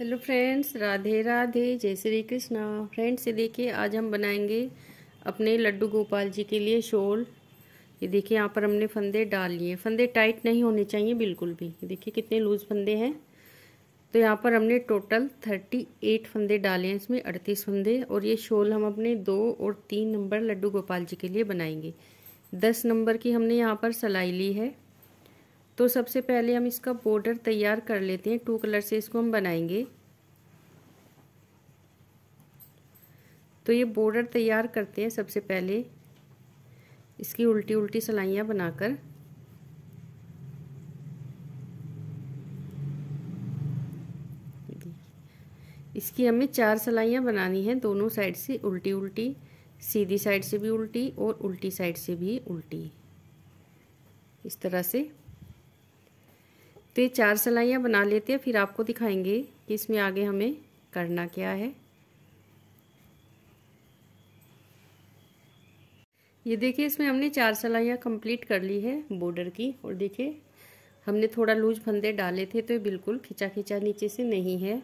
hello friends Radhe Radhe जय Shri Krishna friends ये देखिए आज हम बनाएंगे अपने लड्डू गोपाल जी के लिए शोल ये देखिए यहाँ पर हमने फंदे डाल लिए फंदे टाइट नहीं होने चाहिए बिल्कुल भी ये देखिए कितने लूज फंदे हैं तो यहाँ पर हमने टोटल थर्टी एट फंदे डाले हैं इसमें अड़तीस फंदे और ये शोल हम अपने दो और तीन नंबर लड्डू गोपाल जी के लिए बनाएंगे दस नंबर की हमने यहाँ पर सलाई ली है तो सबसे पहले हम इसका बॉर्डर तैयार कर लेते हैं टू कलर से इसको हम बनाएंगे तो ये बॉर्डर तैयार करते हैं सबसे पहले इसकी उल्टी उल्टी सलाइयाँ बनाकर इसकी हमें चार सलाइयाँ बनानी हैं दोनों साइड से उल्टी उल्टी सीधी साइड से भी उल्टी और उल्टी साइड से भी उल्टी इस तरह से तो ये चार सलाइयाँ बना लेते हैं फिर आपको दिखाएंगे कि इसमें आगे हमें करना क्या है ये देखिए इसमें हमने चार सलाइयाँ कंप्लीट कर ली है बॉर्डर की और देखिए हमने थोड़ा लूज फंदे डाले थे तो ये बिल्कुल खिंचा खिंचा नीचे से नहीं है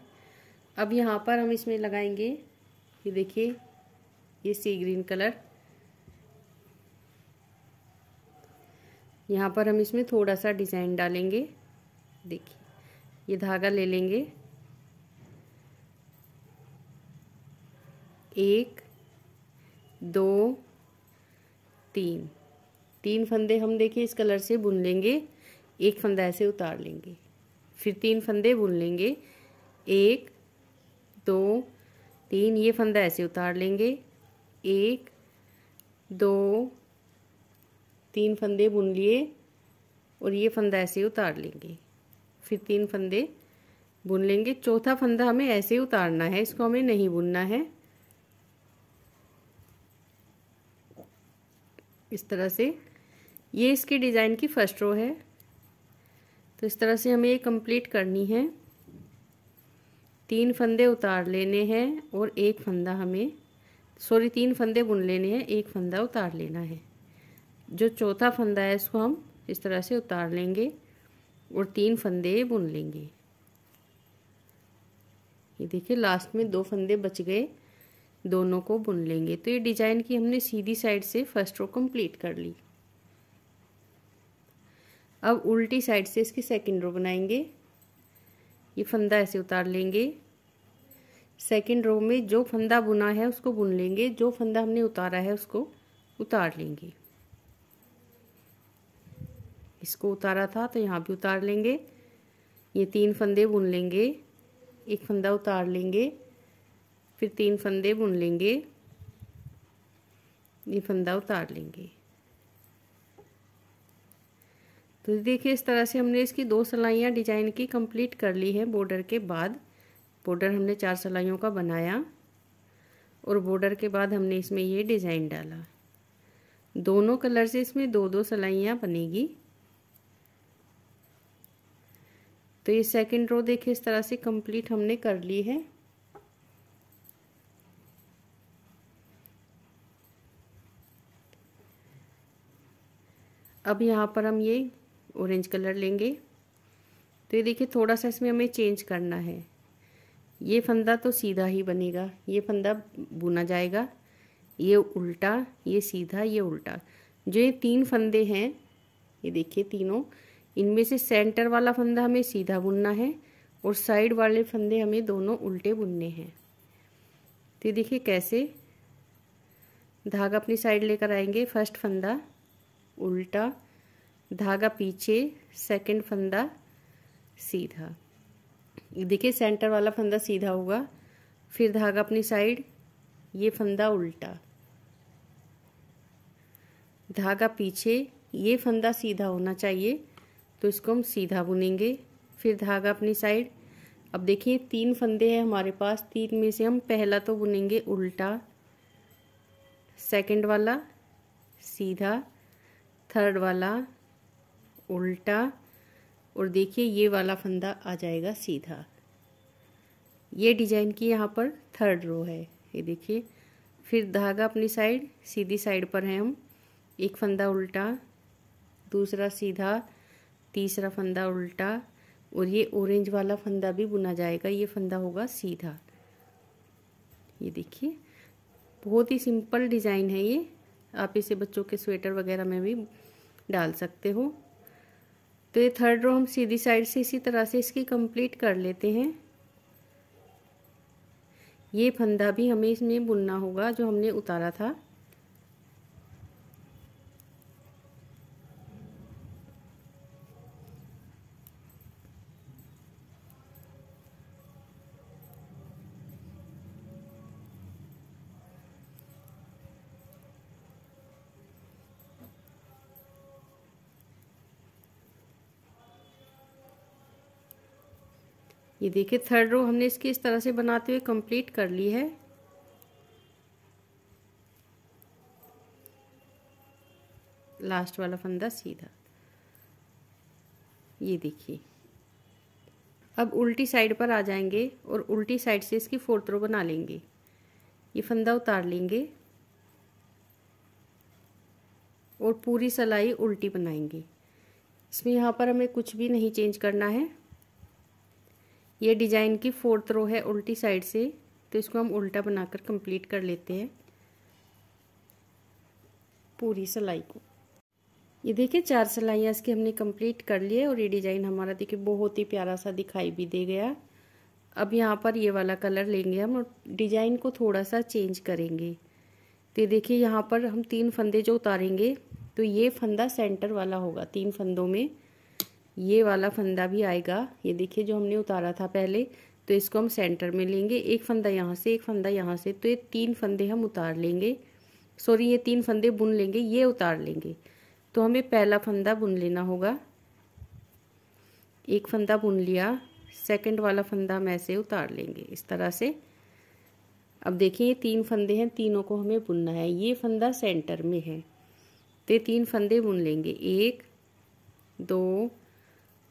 अब यहाँ पर हम इसमें लगाएंगे ये देखिए ये सी ग्रीन कलर यहाँ पर हम इसमें थोड़ा सा डिज़ाइन डालेंगे देखिए ये धागा ले लेंगे एक दो तीन तीन फंदे हम देखिए इस कलर से बुन लेंगे एक फंदा ऐसे उतार लेंगे फिर तीन फंदे बुन लेंगे एक दो तीन ये फंदा ऐसे उतार लेंगे एक दो तीन फंदे बुन लिए और ये फंदा ऐसे उतार लेंगे फिर तीन फंदे बुन लेंगे चौथा फंदा हमें ऐसे ही उतारना है इसको हमें नहीं बुनना है इस तरह से ये इसकी डिज़ाइन की फर्स्ट रो है तो इस तरह से हमें ये कंप्लीट करनी है तीन फंदे उतार लेने हैं और एक फंदा हमें सॉरी तीन फंदे बुन लेने हैं एक फंदा उतार लेना है जो चौथा फंदा है इसको हम इस तरह से उतार लेंगे और तीन फंदे बुन लेंगे ये देखिए लास्ट में दो फंदे बच गए दोनों को बुन लेंगे तो ये डिजाइन की हमने सीधी साइड से फर्स्ट रो कंप्लीट कर ली अब उल्टी साइड से इसकी सेकंड रो बनाएंगे ये फंदा ऐसे उतार लेंगे सेकंड रो में जो फंदा बुना है उसको बुन लेंगे जो फंदा हमने उतारा है उसको उतार लेंगे इसको उतारा था तो यहाँ भी उतार लेंगे ये तीन फंदे बुन लेंगे एक फंदा उतार लेंगे फिर तीन फंदे बुन लेंगे ये फंदा उतार लेंगे तो देखिए इस तरह से हमने इसकी दो सलाइयाँ डिजाइन की कंप्लीट कर ली है बॉर्डर के बाद बॉर्डर हमने चार सलाइयों का बनाया और बॉर्डर के बाद हमने इसमें ये डिज़ाइन डाला दोनों कलर से इसमें दो दो सलाइयाँ बनेगी तो ये सेकंड रो देखिए इस तरह से कंप्लीट हमने कर ली है अब यहाँ पर हम ये ऑरेंज कलर लेंगे तो ये देखिए थोड़ा सा इसमें हमें चेंज करना है ये फंदा तो सीधा ही बनेगा ये फंदा बुना जाएगा ये उल्टा ये सीधा ये उल्टा जो ये तीन फंदे हैं ये देखिए तीनों इनमें से सेंटर वाला फंदा हमें सीधा बुनना है और साइड वाले फंदे हमें दोनों उल्टे बुनने हैं तो देखिए कैसे धागा अपनी साइड लेकर आएंगे फर्स्ट फंदा उल्टा धागा पीछे सेकंड फंदा सीधा देखिए सेंटर वाला फंदा सीधा होगा फिर धागा अपनी साइड ये फंदा उल्टा धागा पीछे ये फंदा सीधा होना चाहिए तो इसको हम सीधा बुनेंगे फिर धागा अपनी साइड अब देखिए तीन फंदे हैं हमारे पास तीन में से हम पहला तो बुनेंगे उल्टा सेकंड वाला सीधा थर्ड वाला उल्टा और देखिए ये वाला फंदा आ जाएगा सीधा ये डिजाइन की यहाँ पर थर्ड रो है ये देखिए फिर धागा अपनी साइड सीधी साइड पर है हम एक फंदा उल्टा दूसरा सीधा तीसरा फंदा उल्टा और ये ऑरेंज वाला फंदा भी बुना जाएगा ये फंदा होगा सीधा ये देखिए बहुत ही सिंपल डिज़ाइन है ये आप इसे बच्चों के स्वेटर वगैरह में भी डाल सकते हो तो ये थर्ड रो हम सीधी साइड से इसी तरह से इसकी कंप्लीट कर लेते हैं ये फंदा भी हमें इसमें बुनना होगा जो हमने उतारा था ये देखिए थर्ड रो हमने इसकी इस तरह से बनाते हुए कंप्लीट कर ली है लास्ट वाला फंदा सीधा ये देखिए अब उल्टी साइड पर आ जाएंगे और उल्टी साइड से इसकी फोर्थ रो बना लेंगे ये फंदा उतार लेंगे और पूरी सलाई उल्टी बनाएंगे इसमें यहाँ पर हमें कुछ भी नहीं चेंज करना है ये डिज़ाइन की फोर्थ रो है उल्टी साइड से तो इसको हम उल्टा बनाकर कंप्लीट कर लेते हैं पूरी सिलाई को ये देखिए चार सिलाइयाँ इसकी हमने कंप्लीट कर लिए और ये डिज़ाइन हमारा देखिए बहुत ही प्यारा सा दिखाई भी दे गया अब यहाँ पर ये वाला कलर लेंगे हम और डिज़ाइन को थोड़ा सा चेंज करेंगे तो ये देखिए यहाँ पर हम तीन फंदे जो उतारेंगे तो ये फंदा सेंटर वाला होगा तीन फंदों में ये वाला फंदा भी आएगा ये देखिए जो हमने उतारा था पहले तो इसको हम सेंटर में लेंगे एक फंदा यहाँ से एक फंदा यहाँ से तो ये तीन फंदे हम उतार लेंगे सॉरी ये तीन फंदे बुन लेंगे ये उतार लेंगे तो हमें पहला फंदा बुन लेना होगा एक फंदा बुन लिया सेकंड वाला फंदा हम ऐसे उतार लेंगे इस तरह से अब देखिए ये तीन फंदे हैं तीनों को हमें बुनना है ये फंदा सेंटर में है तो ये तीन फंदे बुन लेंगे एक दो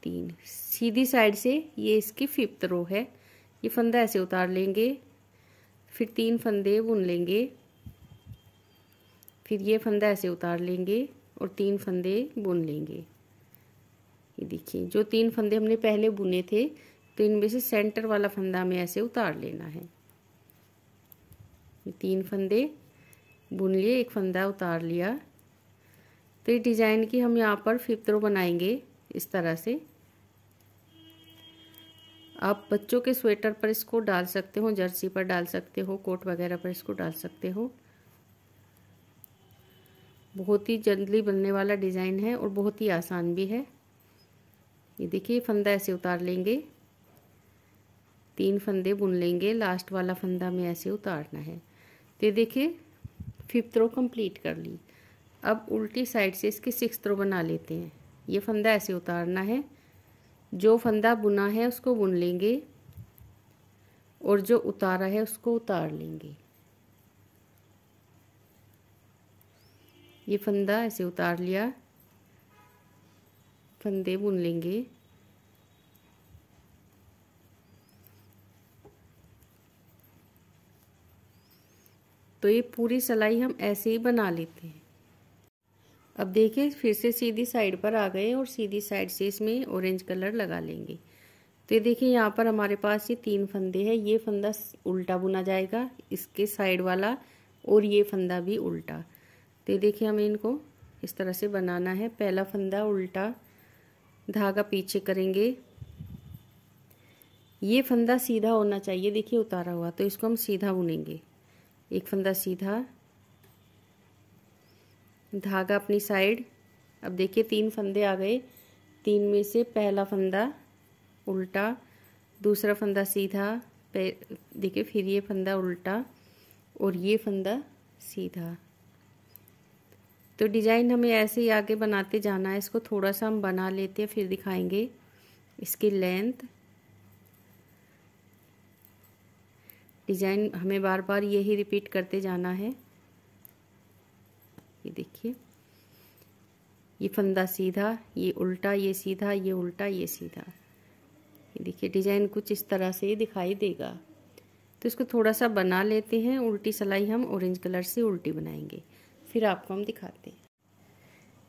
तीन सीधी साइड से ये इसकी फिफ्थ रो है ये फंदा ऐसे उतार लेंगे फिर तीन फंदे बुन लेंगे फिर ये फंदा ऐसे उतार लेंगे और तीन फंदे बुन लेंगे ये देखिए जो तीन फंदे हमने पहले बुने थे तो इनमें से सेंटर वाला फंदा हमें ऐसे उतार लेना है तीन फंदे बुन लिए एक फंदा उतार लिया तो ये डिज़ाइन की हम यहाँ पर फिफ्थ रो बनाएंगे इस तरह से आप बच्चों के स्वेटर पर इसको डाल सकते हो जर्सी पर डाल सकते हो कोट वगैरह पर इसको डाल सकते हो बहुत ही जल्दी बनने वाला डिज़ाइन है और बहुत ही आसान भी है ये देखिए फंदा ऐसे उतार लेंगे तीन फंदे बुन लेंगे लास्ट वाला फंदा में ऐसे उतारना है तो देखिए फिफ्थ रो कंप्लीट कर ली अब उल्टी साइड से इसके सिक्स रो बना लेते हैं ये फंदा ऐसे उतारना है जो फंदा बुना है उसको बुन लेंगे और जो उतारा है उसको उतार लेंगे ये फंदा ऐसे उतार लिया फंदे बुन लेंगे तो ये पूरी सलाई हम ऐसे ही बना लेते हैं अब देखिए फिर से सीधी साइड पर आ गए और सीधी साइड से इसमें ऑरेंज कलर लगा लेंगे तो ये देखिए यहाँ पर हमारे पास ये तीन फंदे हैं ये फंदा उल्टा बुना जाएगा इसके साइड वाला और ये फंदा भी उल्टा तो ये देखिए हमें इनको इस तरह से बनाना है पहला फंदा उल्टा धागा पीछे करेंगे ये फंदा सीधा होना चाहिए देखिए उतारा हुआ तो इसको हम सीधा बुनेंगे एक फंदा सीधा धागा अपनी साइड अब देखिए तीन फंदे आ गए तीन में से पहला फंदा उल्टा दूसरा फंदा सीधा देखिए फिर ये फंदा उल्टा और ये फंदा सीधा तो डिज़ाइन हमें ऐसे ही आगे बनाते जाना है इसको थोड़ा सा हम बना लेते हैं फिर दिखाएंगे इसकी लेंथ डिज़ाइन हमें बार बार यही रिपीट करते जाना है ये देखिए ये फंदा सीधा ये उल्टा ये सीधा ये उल्टा ये सीधा ये देखिए डिजाइन कुछ इस तरह से दिखाई देगा तो इसको थोड़ा सा बना लेते हैं उल्टी सलाई हम ऑरेंज कलर से उल्टी बनाएंगे फिर आपको हम दिखाते हैं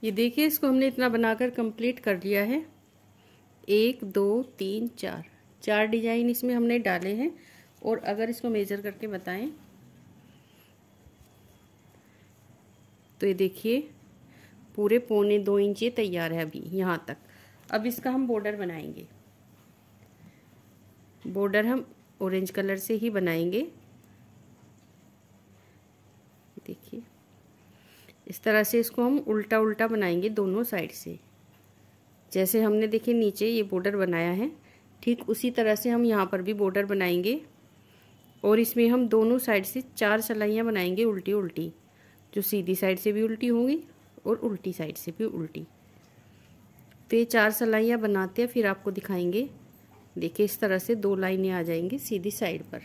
ये देखिए इसको हमने इतना बनाकर कंप्लीट कर लिया है एक दो तीन चार चार डिजाइन इसमें हमने डाले हैं और अगर इसको मेजर करके बताएं तो ये देखिए पूरे पौने दो इंच ये तैयार है अभी यहाँ तक अब इसका हम बॉर्डर बनाएंगे बॉर्डर हम ऑरेंज कलर से ही बनाएंगे देखिए इस तरह से इसको हम उल्टा उल्टा बनाएंगे दोनों साइड से जैसे हमने देखिए नीचे ये बॉर्डर बनाया है ठीक उसी तरह से हम यहाँ पर भी बॉर्डर बनाएंगे और इसमें हम दोनों साइड से चार सलाइयाँ बनाएंगे उल्टी उल्टी जो सीधी साइड से भी उल्टी होंगी और उल्टी साइड से भी उल्टी तो ये चार सलाइयाँ बनाते हैं फिर आपको दिखाएंगे देखिए इस तरह से दो लाइनें आ जाएंगी सीधी साइड पर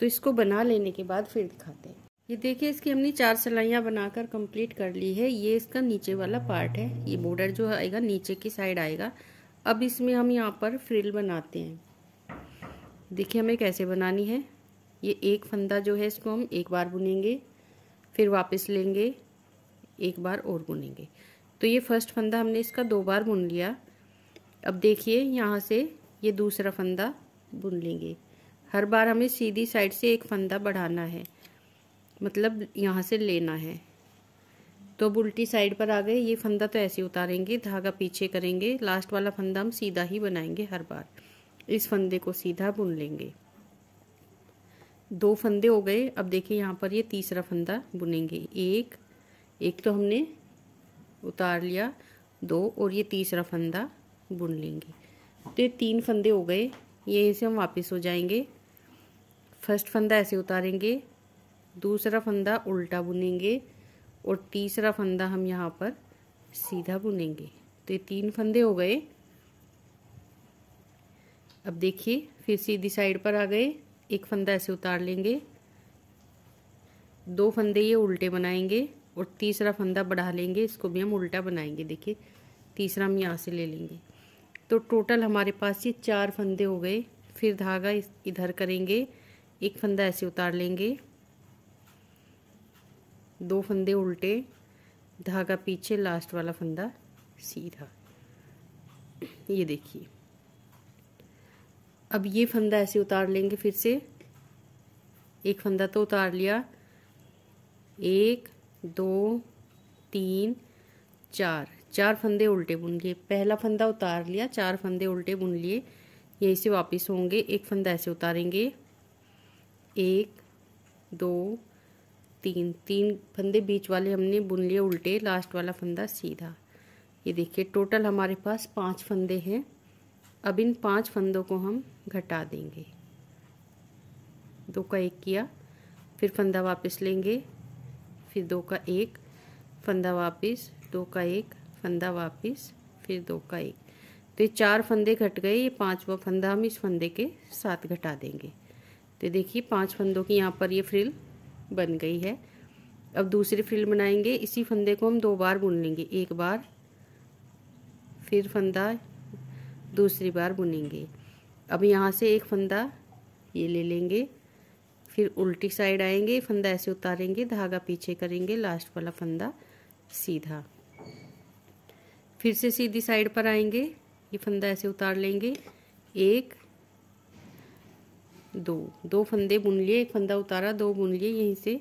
तो इसको बना लेने के बाद फिर दिखाते हैं ये देखिए इसकी हमने चार सलाइयाँ बनाकर कंप्लीट कर ली है ये इसका नीचे वाला पार्ट है ये बॉर्डर जो आएगा नीचे की साइड आएगा अब इसमें हम यहाँ पर फ्रिल बनाते हैं देखिए हमें कैसे बनानी है ये एक फंदा जो है इसको हम एक बार बुनेंगे फिर वापस लेंगे एक बार और बुनेंगे तो ये फर्स्ट फंदा हमने इसका दो बार बुन लिया अब देखिए यहाँ से ये दूसरा फंदा बुन लेंगे हर बार हमें सीधी साइड से एक फंदा बढ़ाना है मतलब यहाँ से लेना है तो अब उल्टी साइड पर आ गए ये फंदा तो ऐसे उतारेंगे धागा पीछे करेंगे लास्ट वाला फंदा हम सीधा ही बनाएंगे हर बार इस फंदे को सीधा बुन लेंगे दो फंदे हो गए अब देखिए यहाँ पर ये तीसरा फंदा बुनेंगे एक एक तो हमने उतार लिया दो और ये तीसरा फंदा बुन लेंगे तो ये तीन फंदे हो गए यहीं से हम वापस हो जाएंगे फर्स्ट फंदा ऐसे उतारेंगे दूसरा फंदा उल्टा बुनेंगे और तीसरा फंदा हम यहाँ पर सीधा बुनेंगे तो ये तीन फंदे हो गए अब देखिए फिर सीधी साइड पर आ गए एक फंदा ऐसे उतार लेंगे दो फंदे ये उल्टे बनाएंगे और तीसरा फंदा बढ़ा लेंगे इसको भी हम उल्टा बनाएंगे देखिए तीसरा हम यहाँ से ले लेंगे तो टोटल हमारे पास ये चार फंदे हो गए फिर धागा इधर करेंगे एक फंदा ऐसे उतार लेंगे दो फंदे उल्टे धागा पीछे लास्ट वाला फंदा सीधा ये देखिए अब ये फंदा ऐसे उतार लेंगे फिर से एक फंदा तो उतार लिया एक दो तीन चार चार फंदे उल्टे बुन लिए पहला फंदा उतार लिया चार फंदे उल्टे बुन लिए यहीं से वापस होंगे एक फंदा ऐसे उतारेंगे एक दो तीन तीन फंदे बीच वाले हमने बुन लिए उल्टे लास्ट वाला फंदा सीधा ये देखिए टोटल हमारे पास पांच फंदे हैं अब इन पांच फंदों को हम घटा देंगे दो का एक किया फिर फंदा वापस लेंगे फिर दो का एक फंदा वापस दो का एक फंदा वापस फिर दो का एक तो ये चार फंदे घट गए ये पांचवा फंदा हम इस फंदे के साथ घटा देंगे तो देखिए पांच फंदों की यहाँ पर ये फ्रिल बन गई है अब दूसरी फ्रिल बनाएंगे इसी फंदे को हम दो बार बुन लेंगे एक बार फिर फंदा दूसरी बार बुनेंगे अब यहाँ से एक फंदा ये ले लेंगे फिर उल्टी साइड आएंगे फंदा ऐसे उतारेंगे धागा पीछे करेंगे लास्ट वाला फंदा सीधा फिर से सीधी साइड पर आएंगे ये फंदा ऐसे उतार लेंगे एक दो दो फंदे बुन लिए एक फंदा उतारा दो बुन लिए यहीं से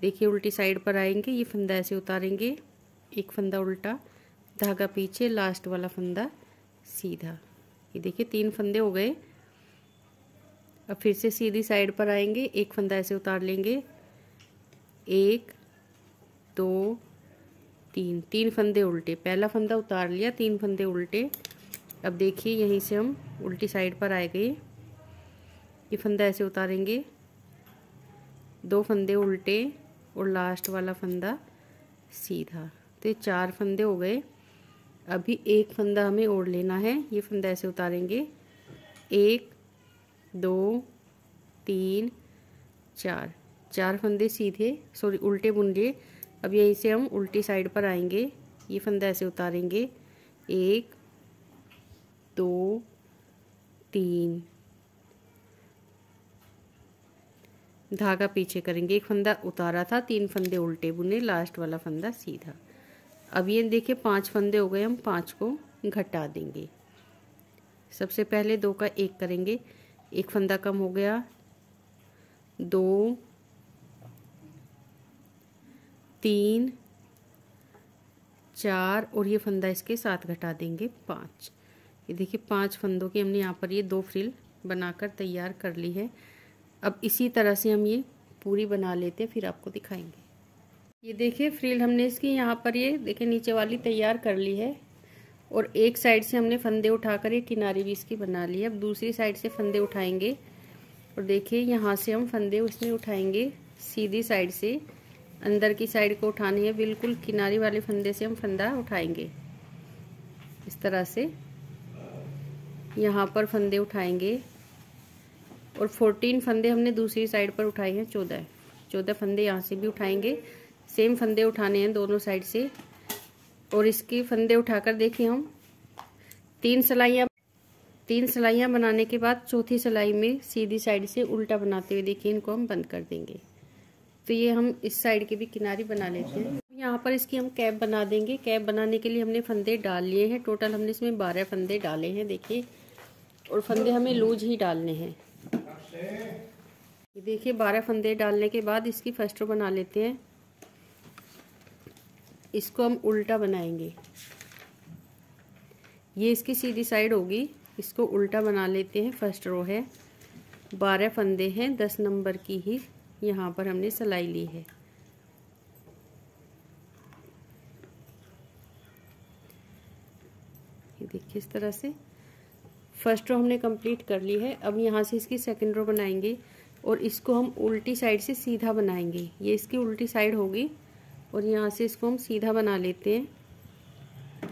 देखिए उल्टी साइड पर आएंगे ये फंदा ऐसे उतारेंगे एक फंदा उल्टा धागा पीछे लास्ट वाला फंदा सीधा ये देखिए तीन फंदे हो गए अब फिर से सीधी साइड पर आएंगे एक फंदा ऐसे उतार लेंगे एक दो तीन तीन फंदे उल्टे पहला फंदा उतार लिया तीन फंदे उल्टे अब देखिए यहीं से हम उल्टी साइड पर आए गए ये फंदा ऐसे उतारेंगे दो फंदे उल्टे और लास्ट वाला फंदा सीधा तो ये चार फंदे हो गए अभी एक फंदा हमें ओढ़ लेना है ये फंदा ऐसे उतारेंगे एक दो तीन चार चार फंदे सीधे सॉरी उल्टे बुन लिए अब यहीं से हम उल्टी साइड पर आएंगे ये फंदा ऐसे उतारेंगे एक दो तीन धागा पीछे करेंगे एक फंदा उतारा था तीन फंदे उल्टे बुने लास्ट वाला फंदा सीधा अब ये देखिए पांच फंदे हो गए हम पांच को घटा देंगे सबसे पहले दो का एक करेंगे एक फंदा कम हो गया दो तीन चार और ये फंदा इसके साथ घटा देंगे पाँच ये देखिए पांच फंदों की हमने यहाँ पर ये दो फ्रिल बनाकर तैयार कर ली है अब इसी तरह से हम ये पूरी बना लेते हैं फिर आपको दिखाएंगे ये देखिए फ्रील हमने इसकी यहाँ पर ये देखिए नीचे वाली तैयार कर ली है और एक साइड से हमने फंदे उठाकर ये किनारी भी इसकी बना ली है अब दूसरी साइड से फंदे उठाएंगे और देखिए यहाँ से हम फंदे उसमें उठाएंगे सीधी साइड से अंदर की साइड को उठानी है बिल्कुल किनारे वाले फंदे से हम फंदा उठाएंगे इस तरह से यहाँ पर फंदे उठाएंगे और फोर्टीन फंदे हमने दूसरी साइड पर उठाए हैं चौदह चौदह फंदे यहाँ से भी उठाएंगे सेम फंदे उठाने हैं दोनों साइड से और इसके फंदे उठाकर देखिए हम तीन सलाइया तीन सलाइया बनाने के बाद चौथी सलाई में सीधी साइड से उल्टा बनाते हुए देखिए इनको हम बंद कर देंगे तो ये हम इस साइड के भी किनारे बना लेते हैं यहाँ पर इसकी हम कैप बना देंगे कैप बनाने के लिए हमने फंदे डाल लिए हैं टोटल हमने इसमें बारह फंदे डाले हैं देखिए और फंदे हमें लूज ही डालने हैं देखिए बारह फंदे डालने के बाद इसकी फर्स्ट रो बना लेते हैं इसको हम उल्टा बनाएंगे ये इसकी सीधी साइड होगी इसको उल्टा बना लेते हैं फर्स्ट रो है बारह फंदे हैं दस नंबर की ही यहाँ पर हमने सिलाई ली है ये देखिए इस तरह से फर्स्ट रो हमने कंप्लीट कर ली है अब यहाँ से इसकी सेकंड रो बनाएंगे और इसको हम उल्टी साइड से सीधा बनाएंगे ये इसकी उल्टी साइड होगी और यहाँ से इसको हम सीधा बना लेते हैं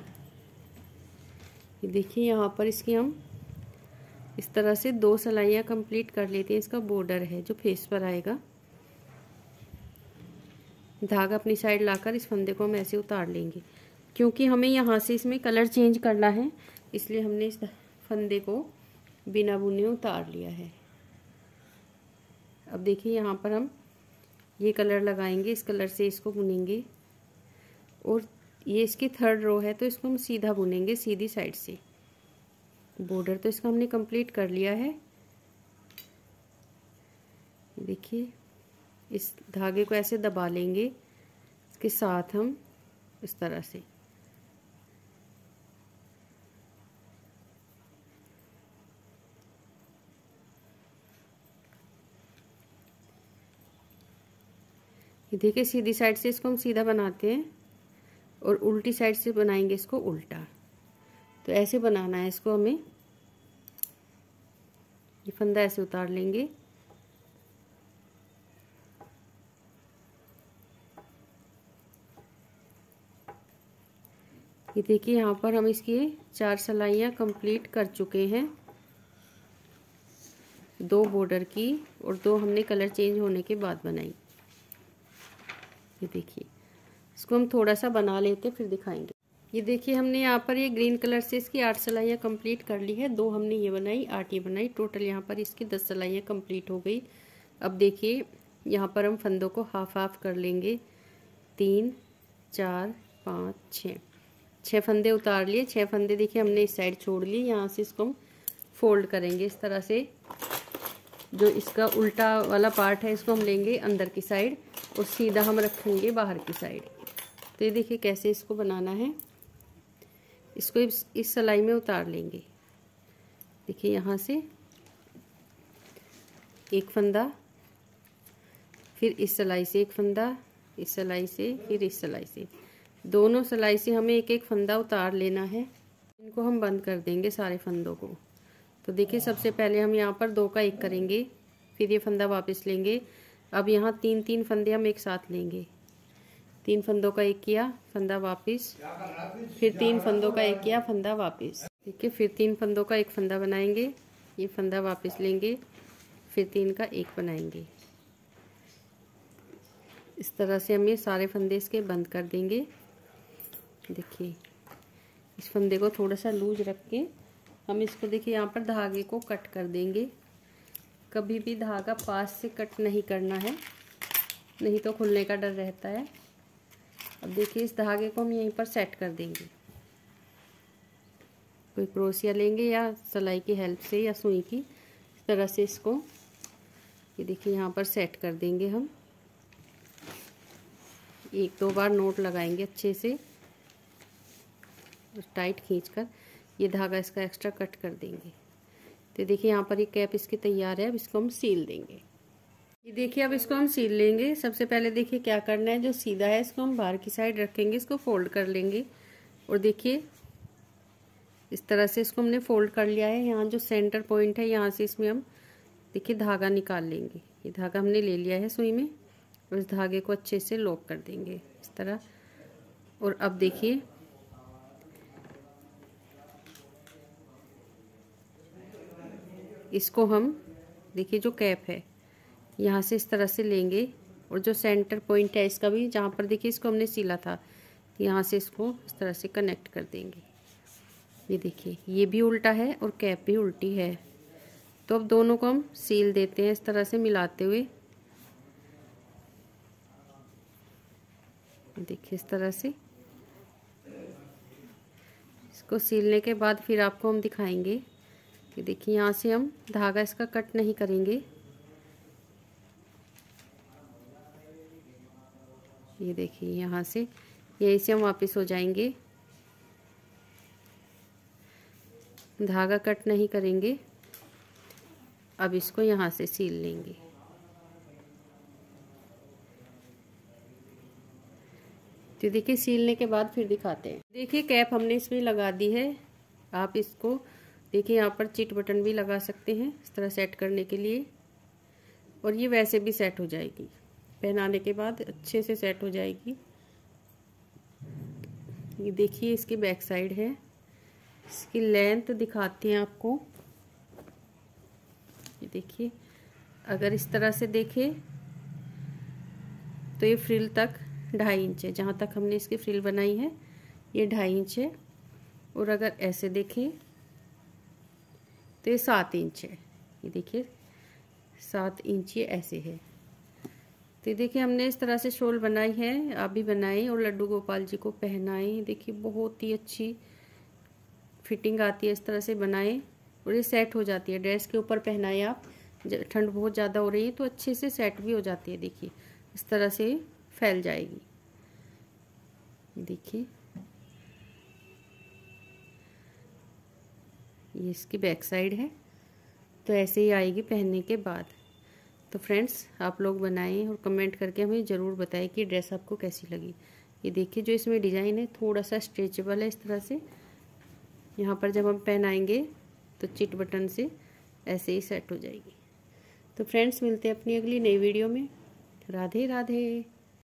ये देखिए यहाँ पर इसकी हम इस तरह से दो सलाइयाँ कंप्लीट कर लेते हैं इसका बॉर्डर है जो फेस पर आएगा धागा अपनी साइड लाकर इस फंदे को हम ऐसे उतार लेंगे क्योंकि हमें यहाँ से इसमें कलर चेंज करना है इसलिए हमने इस फंदे को बिना बुने उतार लिया है अब देखिए यहाँ पर हम ये कलर लगाएंगे इस कलर से इसको बुनेंगे और ये इसकी थर्ड रो है तो इसको हम सीधा बुनेंगे सीधी साइड से बॉर्डर तो इसका हमने कंप्लीट कर लिया है देखिए इस धागे को ऐसे दबा लेंगे इसके साथ हम इस तरह से ये देखिए सीधी साइड से इसको हम सीधा बनाते हैं और उल्टी साइड से बनाएंगे इसको उल्टा तो ऐसे बनाना है इसको हमें ये फंदा ऐसे उतार लेंगे ये देखिए यहाँ पर हम इसकी चार सलाइयाँ कंप्लीट कर चुके हैं दो बॉर्डर की और दो हमने कलर चेंज होने के बाद बनाई ये देखिए इसको हम थोड़ा सा बना लेते फिर दिखाएंगे ये देखिए हमने यहाँ पर ये ग्रीन कलर से इसकी आठ सलाइयाँ कंप्लीट कर ली है दो हमने ये बनाई आठ ये बनाई टोटल यहाँ पर इसकी दस सलाइयाँ कंप्लीट हो गई अब देखिए यहाँ पर हम फंदों को हाफ हाफ कर लेंगे तीन चार पाँच छः छः फंदे उतार लिए छः फंदे देखिए हमने इस साइड छोड़ लिए यहाँ से इसको हम फोल्ड करेंगे इस तरह से जो इसका उल्टा वाला पार्ट है इसको हम लेंगे अंदर की साइड और सीधा हम रखेंगे बाहर की साइड तो ये देखिए कैसे इसको बनाना है इसको इस, इस में उतार लेंगे देखिए यहाँ से एक फंदा फिर इस सलाई से एक फंदा इस सलाई से फिर इस सिलाई से दोनों सिलाई से हमें एक एक फंदा उतार लेना है इनको हम बंद कर देंगे सारे फंदों को तो देखिए सबसे पहले हम यहाँ पर दो का एक करेंगे फिर ये फंदा वापस लेंगे अब यहाँ तीन तीन फंदे हम एक साथ लेंगे तीन फंदों का एक किया फंदा वापस फिर तीन फंदों का एक किया फंदा वापस ठीक है फिर तीन फंदों का एक फंदा बनाएंगे ये फंदा वापस लेंगे फिर तीन का एक बनाएंगे इस तरह से हम ये सारे फंदे इसके बंद कर देंगे देखिए इस फंदे को थोड़ा सा लूज रख के हम इसको देखिए यहाँ पर धागे को कट कर देंगे कभी भी धागा पास से कट नहीं करना है नहीं तो खुलने का डर रहता है अब देखिए इस धागे को हम यहीं पर सेट कर देंगे कोई क्रोसिया लेंगे या सलाई की हेल्प से या सुई की इस तरह से इसको ये देखिए यहाँ पर सेट कर देंगे हम एक दो बार नोट लगाएंगे अच्छे से टाइट खींचकर ये धागा इसका एक्स्ट्रा कट कर देंगे तो देखिए यहाँ पर ये कैप इसकी तैयार है अब इसको हम सील देंगे ये देखिए अब इसको हम सील लेंगे सबसे पहले देखिए क्या करना है जो सीधा है इसको हम बाहर की साइड रखेंगे इसको फोल्ड कर लेंगे और देखिए इस तरह से इसको हमने फोल्ड कर लिया है यहाँ जो सेंटर पॉइंट है यहाँ से इसमें हम देखिए धागा निकाल लेंगे ये धागा हमने ले लिया है सुई में और इस धागे को अच्छे से लॉक कर देंगे इस तरह और अब देखिए इसको हम देखिए जो कैप है यहाँ से इस तरह से लेंगे और जो सेंटर पॉइंट है इसका भी जहाँ पर देखिए इसको हमने सिला था यहाँ से इसको इस तरह से कनेक्ट कर देंगे ये देखिए ये भी उल्टा है और कैप भी उल्टी है तो अब दोनों को हम सील देते हैं इस तरह से मिलाते हुए देखिए इस तरह से इसको सीलने के बाद फिर आपको हम दिखाएंगे ये देखिए यहाँ से हम धागा इसका कट नहीं करेंगे ये देखिए यहाँ से यहीं से हम वापस हो जाएंगे धागा कट नहीं करेंगे अब इसको यहाँ से सील लेंगे तो देखिए सीलने के बाद फिर दिखाते हैं देखिए कैप हमने इसमें लगा दी है आप इसको देखिए यहाँ पर चिट बटन भी लगा सकते हैं इस तरह सेट करने के लिए और ये वैसे भी सेट हो जाएगी पहनाने के बाद अच्छे से सेट हो जाएगी ये देखिए इसकी बैक साइड है इसकी लेंथ दिखाते हैं आपको ये देखिए अगर इस तरह से देखें तो ये फ्रिल तक ढाई इंच है जहाँ तक हमने इसकी फ्रिल बनाई है ये ढाई इंच है और अगर ऐसे देखें तो ये सात इंच है ये देखिए सात इंच ये ऐसे है तो देखिए हमने इस तरह से शोल बनाई है आप भी बनाएं और लड्डू गोपाल जी को पहनाएं देखिए बहुत ही अच्छी फिटिंग आती है इस तरह से बनाएं और ये सेट हो जाती है ड्रेस के ऊपर पहनाएं आप ठंड बहुत ज़्यादा हो रही है तो अच्छे से सेट भी हो जाती है देखिए इस तरह से फैल जाएगी देखिए ये इसकी बैक साइड है तो ऐसे ही आएगी पहनने के बाद तो फ्रेंड्स आप लोग बनाएं और कमेंट करके हमें ज़रूर बताएं कि ड्रेस आपको कैसी लगी ये देखिए जो इसमें डिज़ाइन है थोड़ा सा स्ट्रेचेबल है इस तरह से यहाँ पर जब हम पहनाएंगे तो चिट बटन से ऐसे ही सेट हो जाएगी तो फ्रेंड्स मिलते हैं अपनी अगली नई वीडियो में राधे राधे